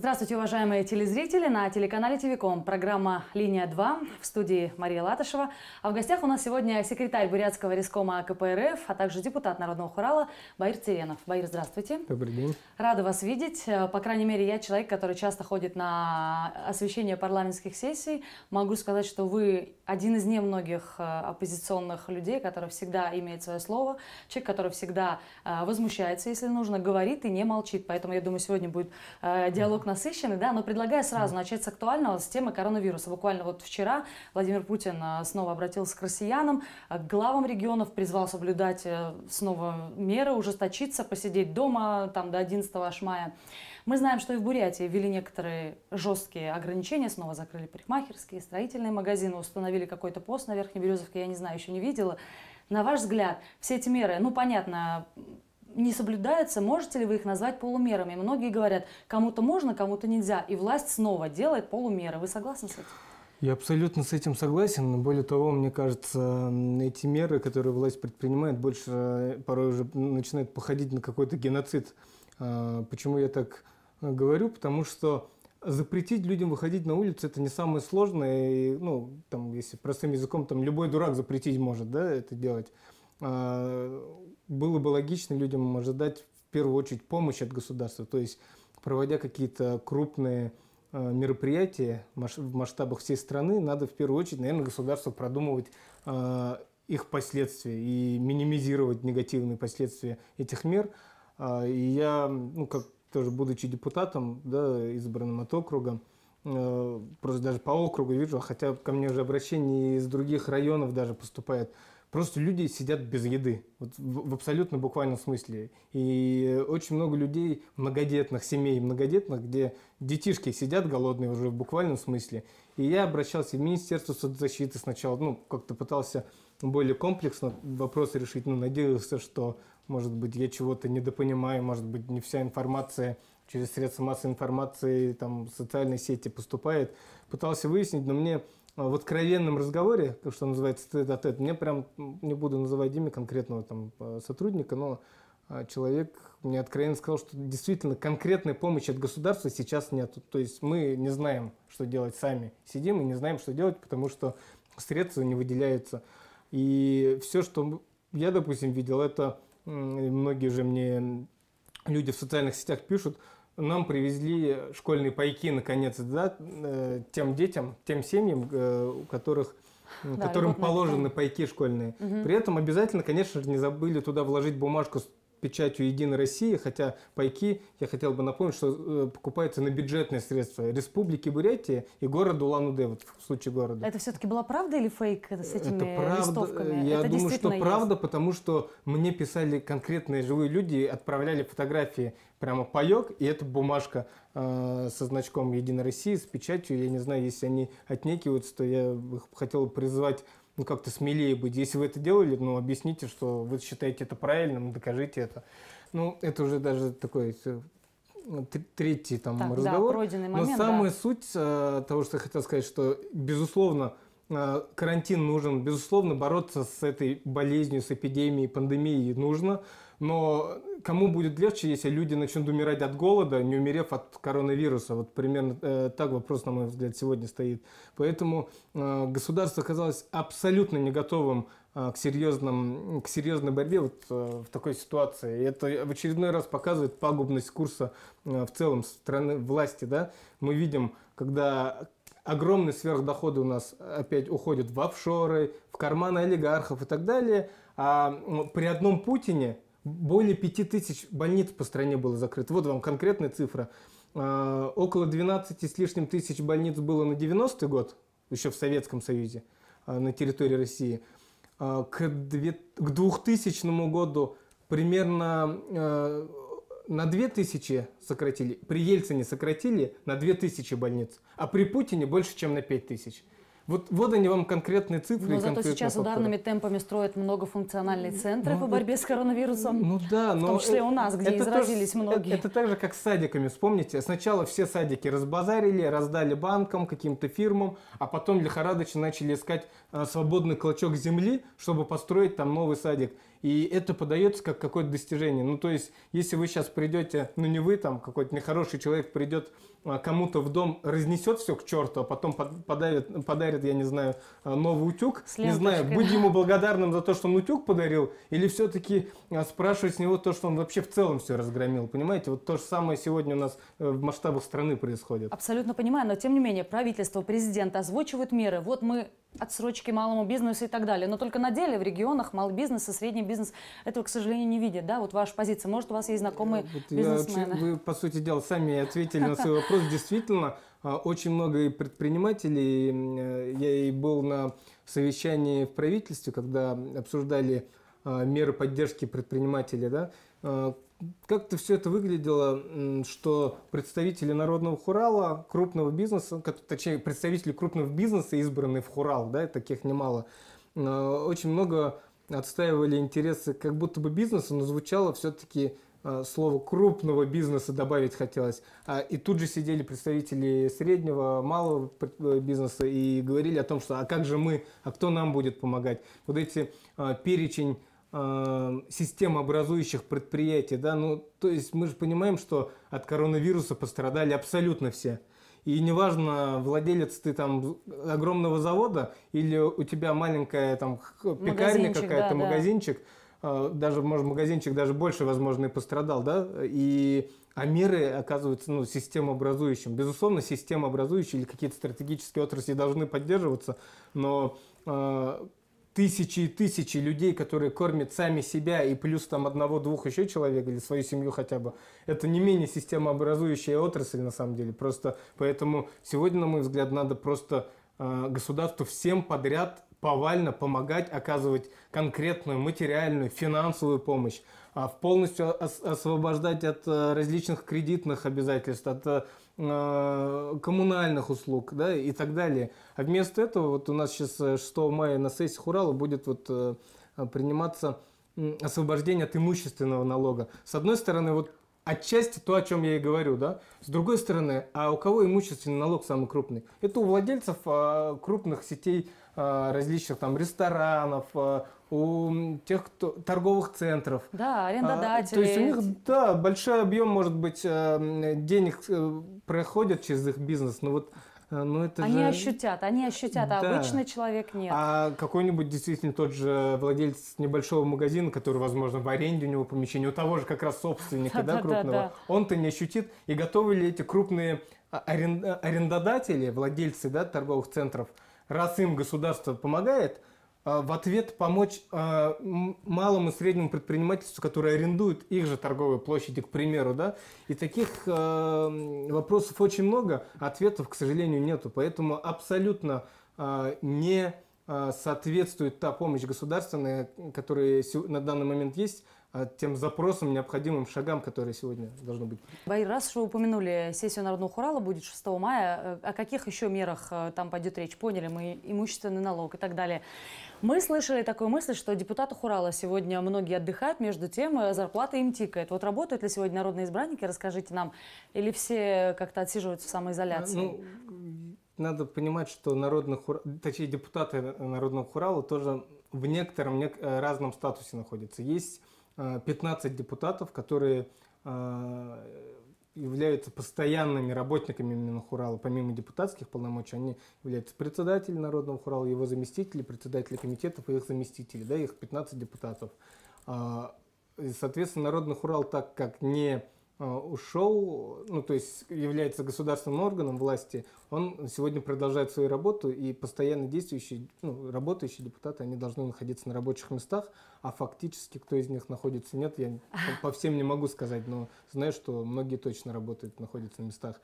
Здравствуйте, уважаемые телезрители! На телеканале ТВКом программа «Линия 2» в студии Мария Латышева. А в гостях у нас сегодня секретарь Бурятского рискома а КПРФ, а также депутат Народного хурала Баир Циренов. Баир, здравствуйте! Добрый день! Рада вас видеть. По крайней мере, я человек, который часто ходит на освещение парламентских сессий. Могу сказать, что вы один из немногих э, оппозиционных людей, который всегда имеет свое слово, человек, который всегда э, возмущается, если нужно, говорит и не молчит. Поэтому, я думаю, сегодня будет э, диалог насыщенный, да, но предлагаю сразу начать с актуального, с темы коронавируса. Буквально вот вчера Владимир Путин а, снова обратился к россиянам, а, к главам регионов, призвал соблюдать э, снова меры, ужесточиться, посидеть дома там до 11 аж мая. Мы знаем, что и в Бурятии ввели некоторые жесткие ограничения, снова закрыли парикмахерские, строительные магазины, установили какой-то пост на Верхней Березовке, я не знаю, еще не видела. На ваш взгляд, все эти меры, ну понятно, не соблюдается, можете ли вы их назвать полумерами? Многие говорят, кому-то можно, кому-то нельзя. И власть снова делает полумеры. Вы согласны с этим? Я абсолютно с этим согласен. Более того, мне кажется, эти меры, которые власть предпринимает, больше э, порой уже начинают походить на какой-то геноцид. А, почему я так э, говорю? Потому что запретить людям выходить на улицу это не самое сложное. И, ну, там, если простым языком, там любой дурак запретить может, да, это делать. А, было бы логично людям ожидать в первую очередь помощь от государства, то есть проводя какие-то крупные э, мероприятия в масштабах всей страны, надо в первую очередь, наверное, государство продумывать э, их последствия и минимизировать негативные последствия этих мер. Э, и я, ну, как тоже будучи депутатом, да, избранным от округа, просто даже по округу вижу, а хотя ко мне уже обращения из других районов даже поступают, Просто люди сидят без еды, вот в, в абсолютно буквальном смысле. И очень много людей, многодетных семей, многодетных, где детишки сидят голодные уже в буквальном смысле. И я обращался в Министерство соцзащиты сначала, ну, как-то пытался более комплексно вопросы решить, но ну, надеялся, что, может быть, я чего-то недопонимаю, может быть, не вся информация через средства массовой информации, там, социальные сети поступает. Пытался выяснить, но мне а в откровенном разговоре, что называется, тет а -тет, мне прям, не буду называть имя конкретного там э, сотрудника, но а, человек мне откровенно сказал, что действительно конкретной помощи от государства сейчас нет. То есть мы не знаем, что делать сами. Сидим и не знаем, что делать, потому что средства не выделяются. И все, что я, допустим, видел, это многие же мне люди в социальных сетях пишут, нам привезли школьные пайки, наконец, да, э, тем детям, тем семьям, э, у которых да, которым положены пайки школьные. Угу. При этом обязательно, конечно же, не забыли туда вложить бумажку печатью «Единой России», хотя пайки, я хотел бы напомнить, что э, покупаются на бюджетные средства Республики Бурятия и города Улан-Удэ, вот в случае города. Это все-таки была правда или фейк э, с этими это правда, э, листовками? Я это думаю, что есть. правда, потому что мне писали конкретные живые люди, отправляли фотографии прямо паек, и эта бумажка э, со значком «Единой России», с печатью. Я не знаю, если они отнекиваются, то я хотел призвать ну, как-то смелее быть. Если вы это делали, ну, объясните, что вы считаете это правильным, докажите это. Ну, это уже даже такой э, третий там так, разговор. Да, момент, Но самая да. суть э, того, что я хотел сказать, что, безусловно, э, карантин нужен, безусловно, бороться с этой болезнью, с эпидемией, пандемией нужно, но кому будет легче, если люди начнут умирать от голода, не умерев от коронавируса? Вот примерно э, так вопрос, на мой взгляд, сегодня стоит. Поэтому э, государство оказалось абсолютно не готовым э, к, серьезном, к серьезной борьбе вот, э, в такой ситуации. И это в очередной раз показывает пагубность курса э, в целом страны власти. Да? Мы видим, когда огромные сверхдоходы у нас опять уходят в офшоры, в карманы олигархов и так далее. А при одном Путине более 5000 больниц по стране было закрыто. Вот вам конкретная цифра. А, около 12 с лишним тысяч больниц было на 90-й год, еще в Советском Союзе, а, на территории России. А, к 2000 году примерно на 2000 сократили. При Ельцине сократили на 2000 больниц, а при Путине больше, чем на 5000. Вот, вот они вам конкретные цифры. Но зато сейчас факторы. ударными темпами строят многофункциональные ну, центры ну, по ну, борьбе с коронавирусом. Ну да, но... В том числе это, у нас, где изразились тоже, э, многие. Это, это так же, как с садиками. Вспомните, сначала все садики разбазарили, раздали банкам, каким-то фирмам, а потом лихорадочно начали искать Э, свободный клочок земли, чтобы построить там новый садик. И это подается как какое-то достижение. Ну, то есть, если вы сейчас придете, ну, не вы, там, какой-то нехороший человек придет а, кому-то в дом, разнесет все к черту, а потом подавит, подарит, я не знаю, а, новый утюг. С не знаю, будь ему благодарным за то, что он утюг подарил, или все-таки а, спрашивать с него то, что он вообще в целом все разгромил. Понимаете, вот то же самое сегодня у нас э, в масштабах страны происходит. Абсолютно понимаю, но тем не менее правительство, президент озвучивают меры. Вот мы отсрочки малому бизнесу и так далее. Но только на деле в регионах малый бизнес и средний бизнес этого, к сожалению, не видят. Да? Вот ваша позиция. Может, у вас есть знакомые вот бизнесмены? Я, вы, по сути дела, сами ответили на свой вопрос. Действительно, а, очень много предпринимателей. Э, я и был на совещании в правительстве, когда обсуждали а, меры поддержки предпринимателей. Да? А, как-то все это выглядело, что представители народного хурала, крупного бизнеса, точнее, представители крупного бизнеса, избранные в хурал, да, таких немало, э, очень много отстаивали интересы как будто бы бизнеса, но звучало все-таки э, слово крупного бизнеса добавить хотелось. А, и тут же сидели представители среднего, малого э, бизнеса и говорили о том, что а как же мы, а кто нам будет помогать. Вот эти перечень Эм, системообразующих предприятий, да, ну, то есть мы же понимаем, что от коронавируса пострадали абсолютно все. И неважно, владелец ты там огромного завода или у тебя маленькая там пекарня какая-то, да, магазинчик, да. Э, даже, может, магазинчик даже больше, возможно, и пострадал, да, и а меры оказываются ну, системообразующим. Безусловно, системообразующие или какие-то стратегические отрасли должны поддерживаться, но э, тысячи и тысячи людей, которые кормят сами себя, и плюс там одного-двух еще человек, или свою семью хотя бы, это не менее системообразующая отрасль на самом деле. Просто поэтому сегодня, на мой взгляд, надо просто э, государству всем подряд повально помогать, оказывать конкретную материальную, финансовую помощь, а полностью освобождать от э, различных кредитных обязательств, от э, Э, коммунальных услуг да, и так далее. А вместо этого вот у нас сейчас 6 э, мая на сессии Урала будет вот э, приниматься освобождение от имущественного налога. С одной стороны, вот отчасти то, о чем я и говорю, да. С другой стороны, а у кого имущественный налог самый крупный? Это у владельцев а, крупных сетей Э, различных там ресторанов, э, у тех кто, торговых центров. Да, арендодателей. А, то есть у них, да, большой объем, может быть, э, денег проходит через их бизнес, но вот но ну, это они же... ощутят, они ощутят, а да. а обычный человек нет. А какой-нибудь действительно тот же владелец небольшого магазина, который, возможно, в аренде у него помещение, у того же как раз собственника, да, крупного, он-то не ощутит. И готовы ли эти крупные а, а, арендодатели, владельцы да, торговых центров, раз им государство помогает, э, в ответ помочь э, малому и среднему предпринимательству, которые арендует их же торговые площади, к примеру, да, и таких э, вопросов очень много, а ответов, к сожалению, нету, поэтому абсолютно не соответствует та помощь государственная, которая на данный момент есть, а тем запросам, необходимым шагам, которые сегодня должны быть. Бай, раз что упомянули сессию Народного хурала, будет 6 мая, э, о каких еще мерах э, там пойдет речь? Поняли мы имущественный налог и так далее. Мы слышали такую мысль, что депутаты хурала сегодня многие отдыхают, между тем э, зарплата им тикает. Вот работают ли сегодня народные избранники, расскажите нам, или все как-то отсиживаются в самоизоляции? Ну, надо понимать, что народных, точнее депутаты Народного хурала тоже в некотором нек разном статусе находятся. Есть 15 э, депутатов, которые э, являются постоянными работниками Минхурала, помимо депутатских полномочий, они являются председатель Народного хурала, его заместители, председатели комитетов и их заместители, да, их 15 депутатов. А, соответственно, Народный хурал, так как не Э, ушел, ну то есть является государственным органом власти, он сегодня продолжает свою работу, и постоянно действующие, ну, работающие депутаты, они должны находиться на рабочих местах, а фактически кто из них находится, нет, я по всем не могу сказать, но знаю, что многие точно работают, находятся на местах.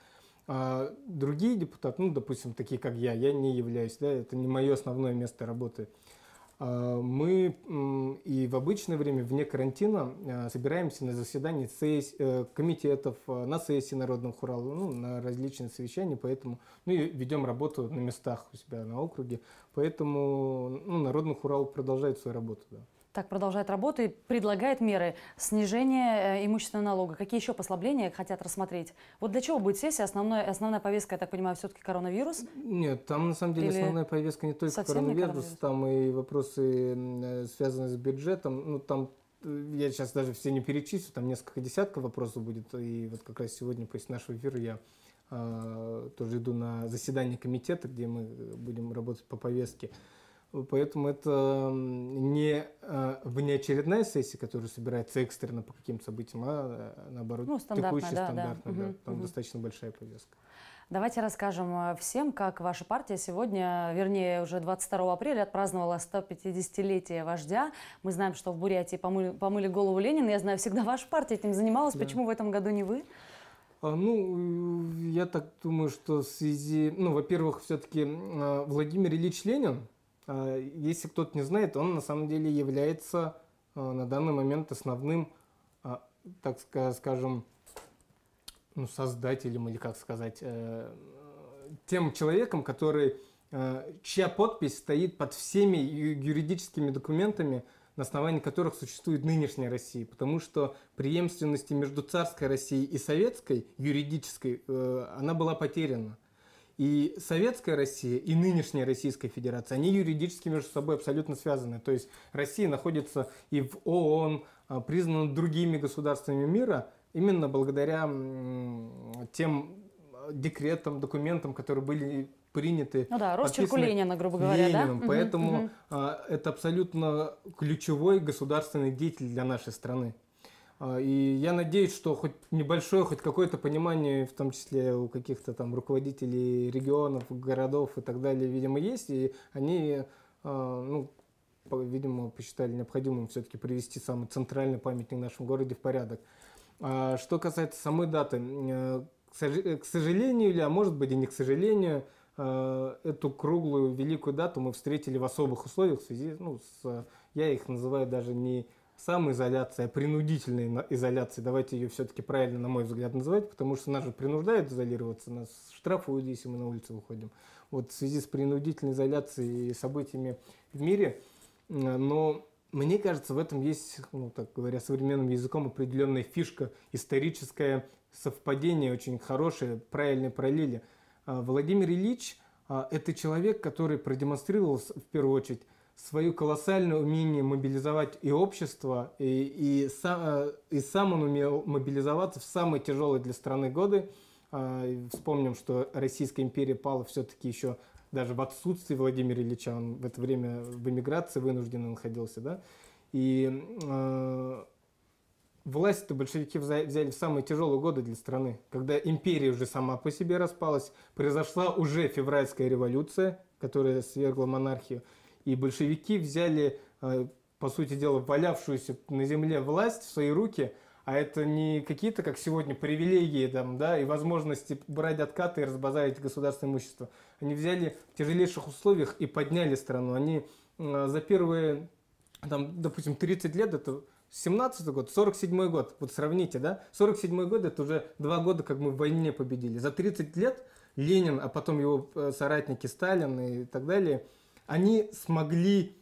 А другие депутаты, ну, допустим, такие как я, я не являюсь, да, это не мое основное место работы, а мы и в обычное время, вне карантина, э, собираемся на заседании сессии, э, комитетов, э, на сессии Народного Хурала, ну, на различные совещания, поэтому, ну и ведем работу на местах у себя на округе, поэтому ну, Народный Хурал продолжает свою работу. Да так продолжает работу и предлагает меры снижения э, имущественного налога. Какие еще послабления хотят рассмотреть? Вот для чего будет сессия? Основная, основная повестка, я так понимаю, все-таки коронавирус? Нет, там на самом деле Или основная повестка не только коронавирус, не коронавирус, там и вопросы, э, связанные с бюджетом. Ну, там э, я сейчас даже все не перечислю, там несколько десятков вопросов будет. И вот как раз сегодня после нашего эфира я э, тоже иду на заседание комитета, где мы будем работать по повестке. Поэтому это не а, внеочередная сессия, которая собирается экстренно по каким-то событиям, а, а наоборот, ну, текущая, да, стандартная. Да. Да. Угу, Там угу. достаточно большая повестка. Давайте расскажем э, всем, как ваша партия сегодня, вернее, уже 22 апреля отпраздновала 150-летие вождя. Мы знаем, что в Бурятии помыли, помыли голову Ленина. Я знаю, всегда ваша партия этим занималась. Да. Почему в этом году не вы? А, ну, я так думаю, что в связи... Ну, во-первых, все-таки Владимир Ильич Ленин а, если кто-то не знает, он на самом деле является а, на данный момент основным, а, так скажем, ну, создателем или как сказать, э, тем человеком, который, э, чья подпись стоит под всеми юридическими документами, на основании которых существует нынешняя Россия, потому что преемственности между царской Россией и советской, юридической, э, она была потеряна. И Советская Россия, и нынешняя Российская Федерация, они юридически между собой абсолютно связаны. То есть Россия находится и в ООН, а, признана другими государствами мира, именно благодаря тем а, декретам, документам, которые были приняты. Ну да, Росчерку Ленина, ну, грубо говоря, Лениным, да? Поэтому угу. это абсолютно ключевой государственный деятель для нашей страны. А, и я надеюсь, что хоть небольшое, хоть какое-то понимание, в том числе у каких-то там руководителей регионов, городов и так далее, видимо, есть. И они, а, ну, видимо, посчитали необходимым все-таки привести самый центральный памятник в нашем городе в порядок. А, что касается самой даты, э, э, к сожалению или, а может быть и не к сожалению, э, эту круглую великую дату мы встретили в особых условиях в связи ну, с я их называю даже не самоизоляция, принудительная изоляция, давайте ее все-таки правильно, на мой взгляд, называть, потому что нас же принуждают изолироваться, нас штрафуют, если мы на улицу выходим. Вот в связи с принудительной изоляцией и событиями в мире, но мне кажется, в этом есть, ну, так говоря, современным языком определенная фишка, историческое совпадение, очень хорошее, правильное параллели. А, Владимир Ильич а, – это человек, который продемонстрировал в первую очередь свое колоссальное умение мобилизовать и общество, и, и, сам, э, и сам он умел мобилизоваться в самые тяжелые для страны годы. А, вспомним, что Российская империя пала все-таки еще даже в отсутствии Владимира Ильича, он в это время в эмиграции вынужденно находился, да, и э, власть-то большевики взяли в самые тяжелые годы для страны, когда империя уже сама по себе распалась, произошла уже февральская революция, которая свергла монархию, и большевики взяли, э, по сути дела, валявшуюся на земле власть в свои руки, а это не какие-то, как сегодня, привилегии там, да, и возможности брать откаты и разбазарить государственное имущество. Они взяли в тяжелейших условиях и подняли страну. Они э, за первые, там, допустим, 30 лет, это 17 год, 47 год, вот сравните, да, 47 год это уже два года, как мы в войне победили. За 30 лет Ленин, а потом его э, соратники Сталин и так далее – они смогли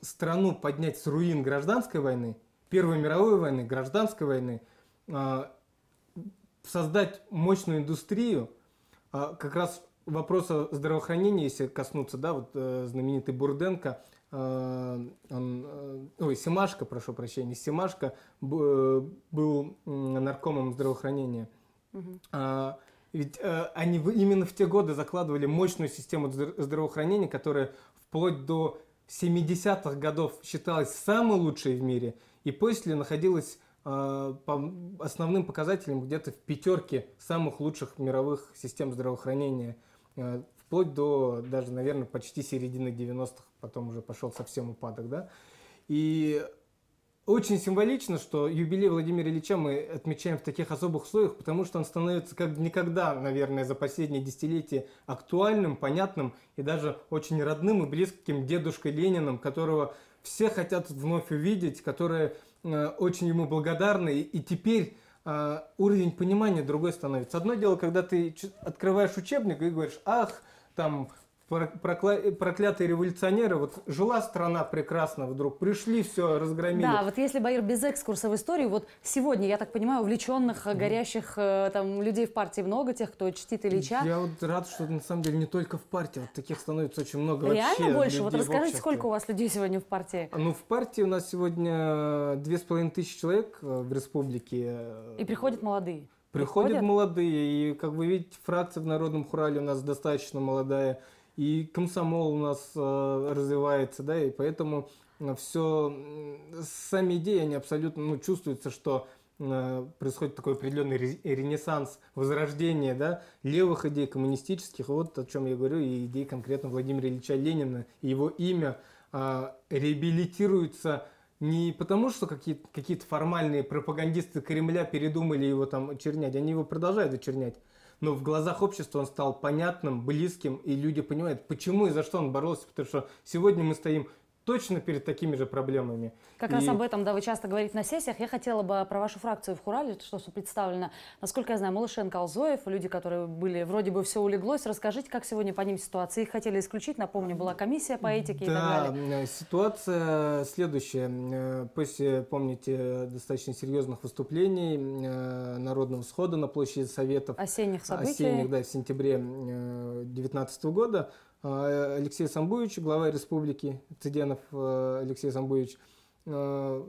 страну поднять с руин гражданской войны, Первой мировой войны, гражданской войны, а, создать мощную индустрию, а, как раз вопроса здравоохранения, если коснуться, да, вот э, знаменитый Бурденко, а, он, э, ой, Семашко, прошу прощения, Семашко э, был наркомом здравоохранения. Угу. Ведь э, они именно в те годы закладывали мощную систему здравоохранения, которая вплоть до 70-х годов считалась самой лучшей в мире, и после находилась э, по основным показателям где-то в пятерке самых лучших мировых систем здравоохранения, э, вплоть до даже, наверное, почти середины 90-х, потом уже пошел совсем упадок, да. И очень символично, что юбилей Владимира Ильича мы отмечаем в таких особых условиях, потому что он становится как никогда, наверное, за последние десятилетия актуальным, понятным и даже очень родным и близким дедушкой Лениным, которого все хотят вновь увидеть, которые э, очень ему благодарны. И, теперь э, уровень понимания другой становится. Одно дело, когда ты открываешь учебник и говоришь, ах, там Э, проклятые революционеры, вот жила страна прекрасно вдруг, пришли, все, разгромили. Да, вот если, Баир, без экскурса в историю, вот сегодня, я так понимаю, увлеченных, э, горящих э, там людей в партии много, тех, кто чтит Ильича. Я вот рад, что на самом деле не только в партии, вот таких становится очень много Реально вообще больше? Вот расскажите, сколько у вас людей сегодня в партии? Ну, в партии у нас сегодня две с половиной тысячи человек в республике. И приходят молодые? Приходят, приходят молодые, и, как вы видите, фракция в Народном Хурале у нас достаточно молодая и комсомол у нас э, развивается, да, и поэтому э, все, сами идеи, они абсолютно, ну, чувствуется, что э, происходит такой определенный ренессанс, возрождение да, левых идей, коммунистических, вот о чем я говорю, и идей конкретно Владимира Ильича Ленина, и его имя а, реабилитируется не потому, что какие-то формальные пропагандисты Кремля передумали его там очернять, они его продолжают очернять, но в глазах общества он стал понятным, близким, и люди понимают, почему и за что он боролся, потому что сегодня мы стоим точно перед такими же проблемами. Как и... раз об этом, да, вы часто говорите на сессиях. Я хотела бы про вашу фракцию в Хурале, что представлено. Насколько я знаю, Малышенко, Алзоев, люди, которые были, вроде бы все улеглось. Расскажите, как сегодня по ним ситуация? Их хотели исключить, напомню, была комиссия по этике да, и так далее. ситуация следующая. Э, после, помните, достаточно серьезных выступлений э, Народного схода на площади Советов. Осенних событий. Осенних, да, в сентябре 2019 э, года а, Алексей Самбуевич, глава республики Цыденов э, Алексей Самбуевич. Э,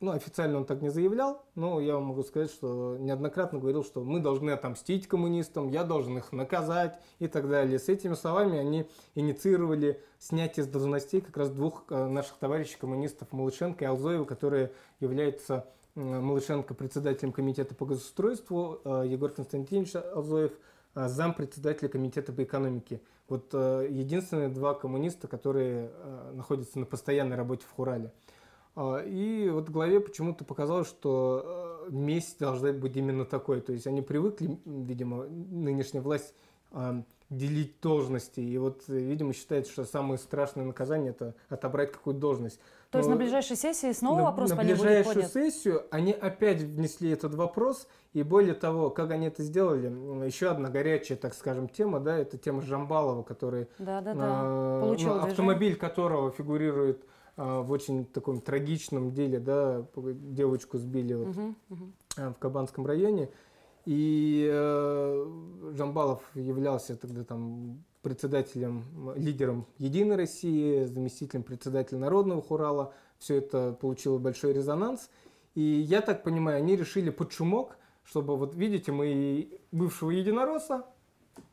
ну, официально он так не заявлял, но я вам могу сказать, что неоднократно говорил, что мы должны отомстить коммунистам, я должен их наказать и так далее. С этими словами они инициировали снятие с должностей как раз двух э, наших товарищей коммунистов Малышенко и Алзоева, которые являются Малышенко председателем комитета по госустройству, Егор Константинович Алзоев – а, зам комитета по экономике. Вот э, единственные два коммуниста, которые э, находятся на постоянной работе в Хурале. А, и вот в голове почему-то показалось, что э, месть должна быть именно такой. То есть они привыкли, видимо, нынешняя власть а, делить должности. И вот, видимо, считается, что самое страшное наказание – это отобрать какую-то должность. То есть на ближайшей сессии снова на, вопрос на по ней На ближайшую сессию они опять внесли этот вопрос, и более того, как они это сделали, еще одна горячая, так скажем, тема, да, это тема Жамбалова, который, да, да, да. Э, ну, автомобиль которого фигурирует а, в очень таком трагичном деле, да, девочку сбили вот, угу, угу. в Кабанском районе. И э, Жамбалов являлся тогда там председателем, лидером «Единой России», заместителем председателя Народного Хурала. Все это получило большой резонанс. И я так понимаю, они решили под шумок, чтобы, вот видите, мы бывшего единоросса,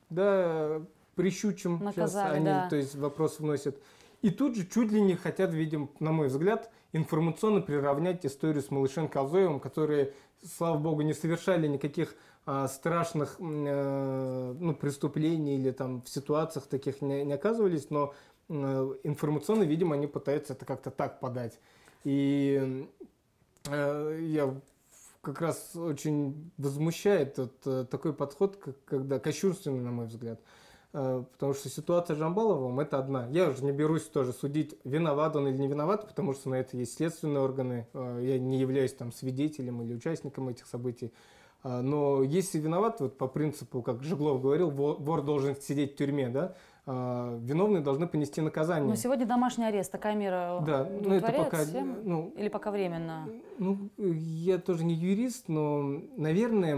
да, прищучим. Наказали, сейчас они, да. то есть вопрос вносят. И тут же чуть ли не хотят, видим, на мой взгляд, информационно приравнять историю с Малышенко Азоевым, которые, слава богу, не совершали никаких а, страшных э, ну, преступлений или там в ситуациях таких не, не оказывались, но э, информационно, видимо, они пытаются это как-то так подать. И э, я как раз очень возмущает вот э, такой подход, когда кощунственный, на мой взгляд. Э, потому что ситуация с Жамбаловым – это одна. Я уже не берусь тоже судить, виноват он или не виноват, потому что на это есть следственные органы, э, я не являюсь там свидетелем или участником этих событий. Э, но если виноват, вот по принципу, как Жиглов говорил, вор должен сидеть в тюрьме, да, а, виновные должны понести наказание. Но сегодня домашний арест, такая мера да, ну это пока, всем? Ну, Или пока временно? Ну, я тоже не юрист, но, наверное,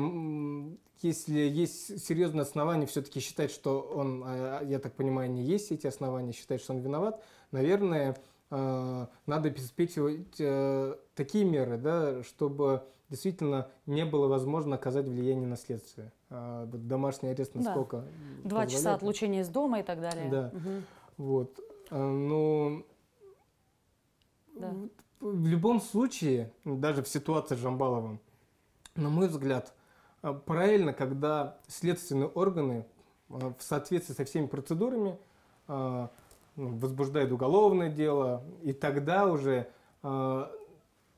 если есть серьезные основания все-таки считать, что он, а, я так понимаю, не есть эти основания, считать, что он виноват, наверное, а, надо обеспечивать такие меры, да, чтобы действительно не было возможно оказать влияние на следствие. А вот домашний арест насколько? Да. Два часа отлучения из дома и так далее. Да. Угу. Вот. А, Но ну, да. в любом случае, даже в ситуации с Жамбаловым, на мой взгляд, а, правильно, когда следственные органы а, в соответствии со всеми процедурами ну, возбуждают уголовное дело, и тогда уже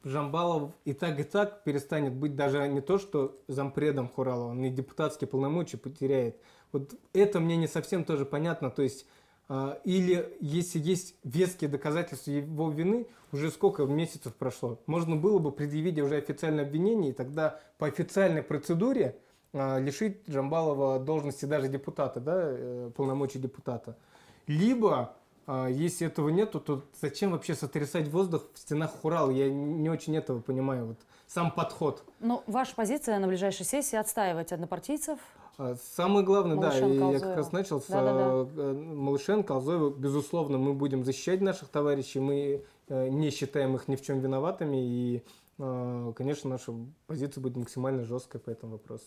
Жамбалов и так, и так перестанет быть даже не то, что зампредом Хурала, он и депутатские полномочия потеряет. Вот это мне не совсем тоже понятно. То есть, э, или если есть веские доказательства его вины, уже сколько месяцев прошло, можно было бы предъявить уже официальное обвинение, и тогда по официальной процедуре э, лишить Жамбалова должности даже депутата, да, э, полномочий депутата. Либо а, если этого нету, то зачем вообще сотрясать воздух в стенах Хурал? Я не очень этого понимаю, вот сам подход. Но ну, ваша позиция на ближайшей сессии отстаивать однопартийцев? А, самое главное, Малышен, да, и я как раз начал с да, да, да. Э, Малышен, Колзоева. Безусловно, мы будем защищать наших товарищей, мы э, не считаем их ни в чем виноватыми, и а, конечно, наша позиция будет максимально жесткая по этому вопросу.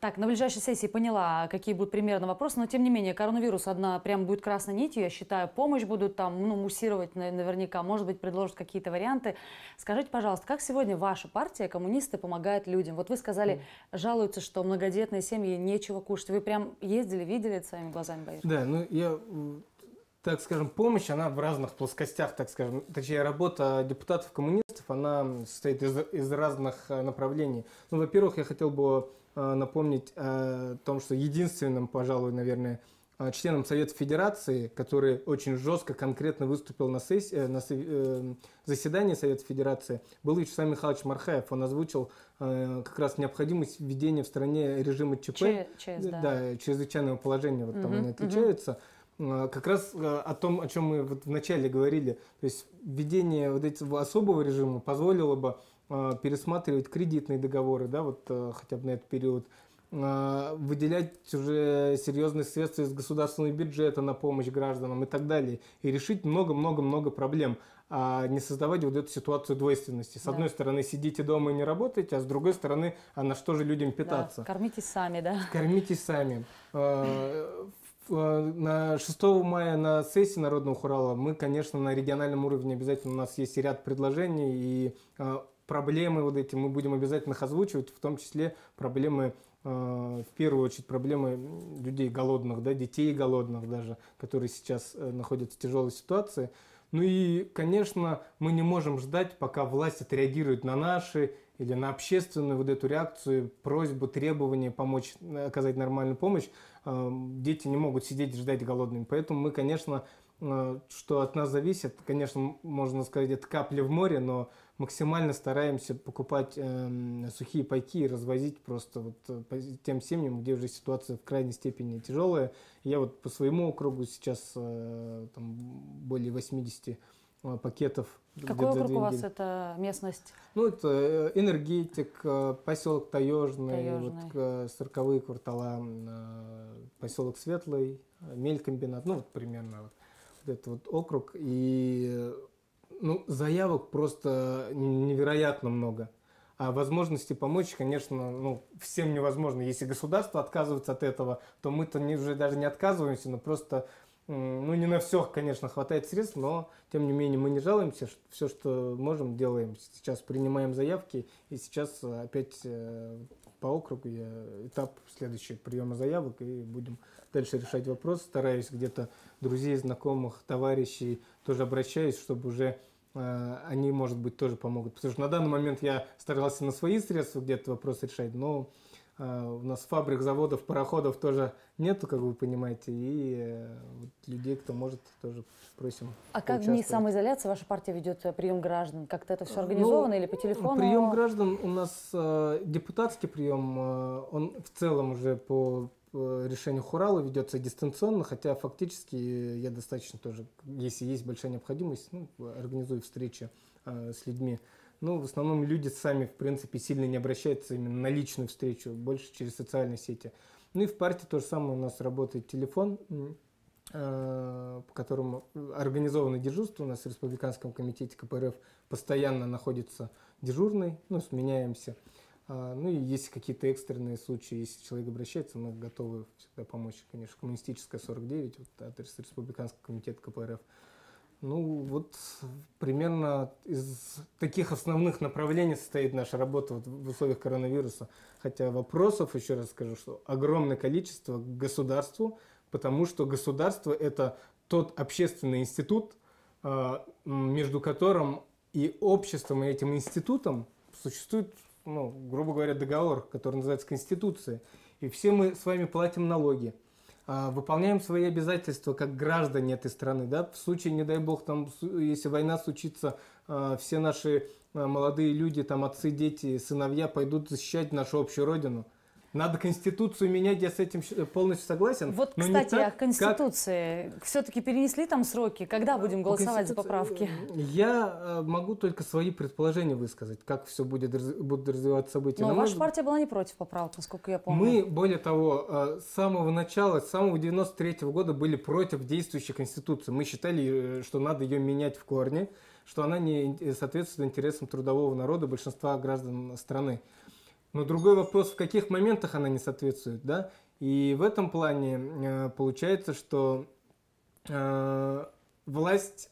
Так, на ближайшей сессии поняла, какие будут примерно вопросы, но тем не менее, коронавирус одна прям будет красной нитью, я считаю, помощь будут там, ну, муссировать наверняка, может быть, предложат какие-то варианты. Скажите, пожалуйста, как сегодня ваша партия, коммунисты, помогает людям? Вот вы сказали, жалуются, что многодетные семьи нечего кушать. Вы прям ездили, видели это своими глазами, боюсь? Да, ну, я так скажем, помощь, она в разных плоскостях, так скажем. Точнее, работа депутатов-коммунистов, она состоит из, из разных э, направлений. Ну, во-первых, я хотел бы э, напомнить э, о том, что единственным, пожалуй, наверное, членом Совета Федерации, который очень жестко, конкретно выступил на, сессии, на э, заседании Совета Федерации, был Вячеслав Михайлович Мархаев. Он озвучил как раз необходимость введения в стране режима ЧП, Ч, ЧС, да. Да, чрезвычайного положения, вот там они отличаются. Угу. А, как раз а, о том, о чем мы вот вначале говорили, то есть введение вот этого особого режима позволило бы а, пересматривать кредитные договоры, да, вот хотя бы на этот период, выделять уже серьезные средства из государственного бюджета на помощь гражданам и так далее, и решить много-много-много проблем, а не создавать вот эту ситуацию двойственности. С да. одной стороны, сидите дома и не работаете, а с другой стороны, а на что же людям питаться? Да. Кормитесь сами, да? Кормитесь сами. Э, на 6 мая на сессии Народного Хурала мы, конечно, на региональном уровне обязательно у нас есть ряд предложений и э, проблемы вот эти мы будем обязательно озвучивать, в том числе проблемы э, в первую очередь проблемы людей голодных, да, детей голодных даже, которые сейчас находятся в тяжелой ситуации. Ну и, конечно, мы не можем ждать, пока власть отреагирует на наши или на общественную вот эту реакцию, просьбу, требование помочь, э, оказать нормальную помощь, эм, дети не могут сидеть и ждать голодными. Поэтому мы, конечно, э, что от нас зависит, конечно, можно сказать, это капли в море, но максимально стараемся покупать э, сухие пайки и развозить просто вот э, по тем семьям, где уже ситуация в крайней степени тяжелая. Я вот по своему округу сейчас э, там более 80 Э, пакетов. Какой округ у вас это местность? Ну, это э, энергетик, э, поселок Таежный, Таежный. Вот, сороковые квартала, поселок Светлый, мелькомбинат, ну, вот примерно вот, вот этот вот округ. И ну, заявок просто невероятно много. А возможности помочь, конечно, ну, всем невозможно. Если государство отказывается от этого, то мы-то уже даже не отказываемся, но просто ну, не на все, конечно, хватает средств, но, тем не менее, мы не жалуемся. Все, что можем, делаем. Сейчас принимаем заявки, и сейчас э, опять э, по округу этап следующий приема заявок, и будем дальше решать вопрос. Стараюсь где-то друзей, знакомых, товарищей тоже обращаюсь, чтобы уже э, они, может быть, тоже помогут. Потому что на данный момент я старался на свои средства где-то вопрос решать, но а, у нас фабрик, заводов, пароходов тоже нету, как вы понимаете, и э, вот людей, кто может, тоже просим. А как в дни самоизоляции ваша партия ведет э, прием граждан? Как-то это все а, ну, организовано ну, или по телефону? Прием граждан у нас э, депутатский прием, он в целом уже по решению Хурала ведется дистанционно, хотя фактически я достаточно тоже, если есть большая необходимость, ну, организую встречи с людьми ну, в основном люди сами, в принципе, сильно не обращаются именно на личную встречу, больше через социальные сети. Ну и в партии то же самое у нас работает телефон, э, по которому организовано дежурство. У нас в Республиканском комитете КПРФ постоянно находится дежурный, ну, сменяемся. А, ну и есть какие-то экстренные случаи, если человек обращается, мы готовы всегда помочь, конечно, коммунистическая 49, вот адрес Республиканского комитета КПРФ. Ну, вот примерно из таких основных направлений состоит наша работа вот в условиях коронавируса. Хотя вопросов, еще раз скажу, что огромное количество к государству, потому что государство – это тот общественный институт, а, между которым и обществом, и этим институтом существует, ну, грубо говоря, договор, который называется Конституцией. И все мы с вами платим налоги – а, выполняем свои обязательства как граждане этой страны, да, в случае, не дай бог, там, если война случится, а, все наши а, молодые люди, там, отцы, дети, сыновья пойдут защищать нашу общую родину. Надо Конституцию менять, я с этим э, полностью согласен. Вот, но кстати, так, о Конституции. Как... Все-таки перенесли там сроки? Когда э, будем голосовать По за поправки? Я э, могу только свои предположения высказать, как все будет, будут развиваться события. Но, но ваша может... партия была не против поправок, насколько я помню. Мы, более того, с самого начала, с самого 93 -го года были против действующей Конституции. Мы считали, что надо ее менять в корне что она не соответствует интересам трудового народа большинства граждан страны. Но другой вопрос, в каких моментах она не соответствует, да? И в этом плане э, получается, что э, власть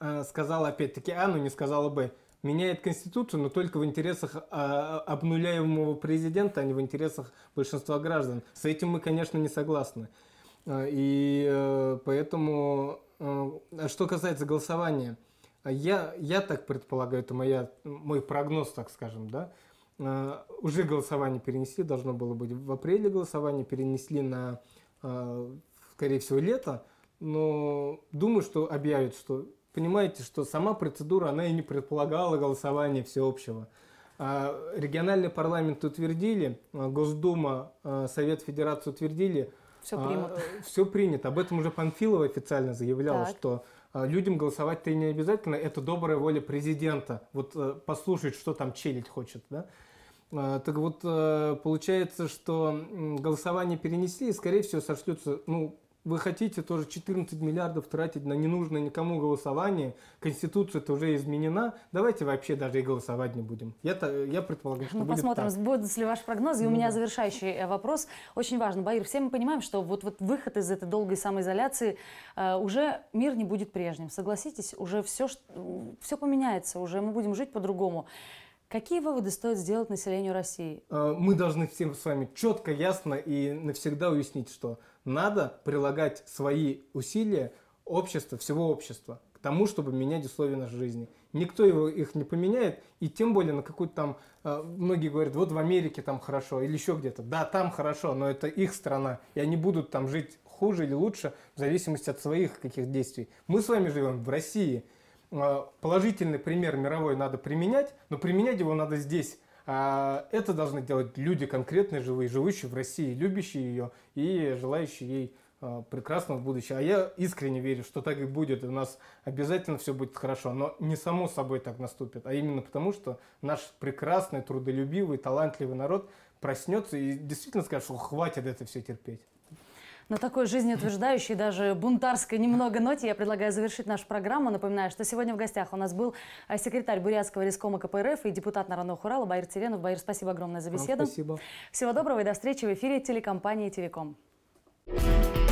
э, сказала опять-таки А, но не сказала Б. Меняет Конституцию, но только в интересах э, обнуляемого президента, а не в интересах большинства граждан. С этим мы, конечно, не согласны. Э, и э, поэтому, э, а что касается голосования, я, я так предполагаю, это моя, мой прогноз, так скажем, да, э, Э, уже голосование перенесли, должно было быть в апреле голосование, перенесли на, э, скорее всего, лето, но думаю, что объявят, что понимаете, что сама процедура, она и не предполагала голосование всеобщего. А региональный парламент утвердили, э, Госдума, Совет Федерации утвердили. Все а, принято. Все принято. Об этом уже Панфилова официально заявляла, так. что а, людям голосовать-то и не обязательно, это добрая воля президента, вот э, послушать, что там челить хочет, да. А, так вот, э, получается, что голосование перенесли, и, скорее всего, сошлются, ну, вы хотите тоже 14 миллиардов тратить на ненужное никому голосование, Конституция-то уже изменена, давайте вообще даже и голосовать не будем. Я, -то, я предполагаю, что Мы ну, будет посмотрим, так. сбудутся ли ваши прогнозы. И ну, у меня да. завершающий э, вопрос. Очень важно, Баир, все мы понимаем, что вот, вот выход из этой долгой самоизоляции, э, уже мир не будет прежним. Согласитесь, уже все, все поменяется, уже мы будем жить по-другому. Какие выводы стоит сделать населению России? Э, мы должны всем с вами четко, ясно и навсегда уяснить, что надо прилагать свои усилия общества, всего общества, к тому, чтобы менять условия нашей жизни. Никто его, их не поменяет, и тем более на какую-то там, э, многие говорят, вот в Америке там хорошо, или еще где-то. Да, там хорошо, но это их страна, и они будут там жить хуже или лучше, в зависимости от своих каких действий. Мы с вами живем в России, Э, положительный пример мировой надо применять, но применять его надо здесь. А, это должны делать люди конкретные, живые, живущие в России, любящие ее и желающие ей э, прекрасного будущего. А я искренне верю, что так и будет, и у нас обязательно все будет хорошо, но не само собой так наступит, а именно потому, что наш прекрасный, трудолюбивый, талантливый народ проснется и действительно скажет, что хватит это все терпеть. На такой жизнеутверждающей, даже бунтарской немного ноте я предлагаю завершить нашу программу. Напоминаю, что сегодня в гостях у нас был э, секретарь Бурятского рескома КПРФ и депутат Народного Урала Баир Теренов. Баир, спасибо огромное за беседу. Вам спасибо. Всего доброго и до встречи в эфире телекомпании «Телеком». Thank you.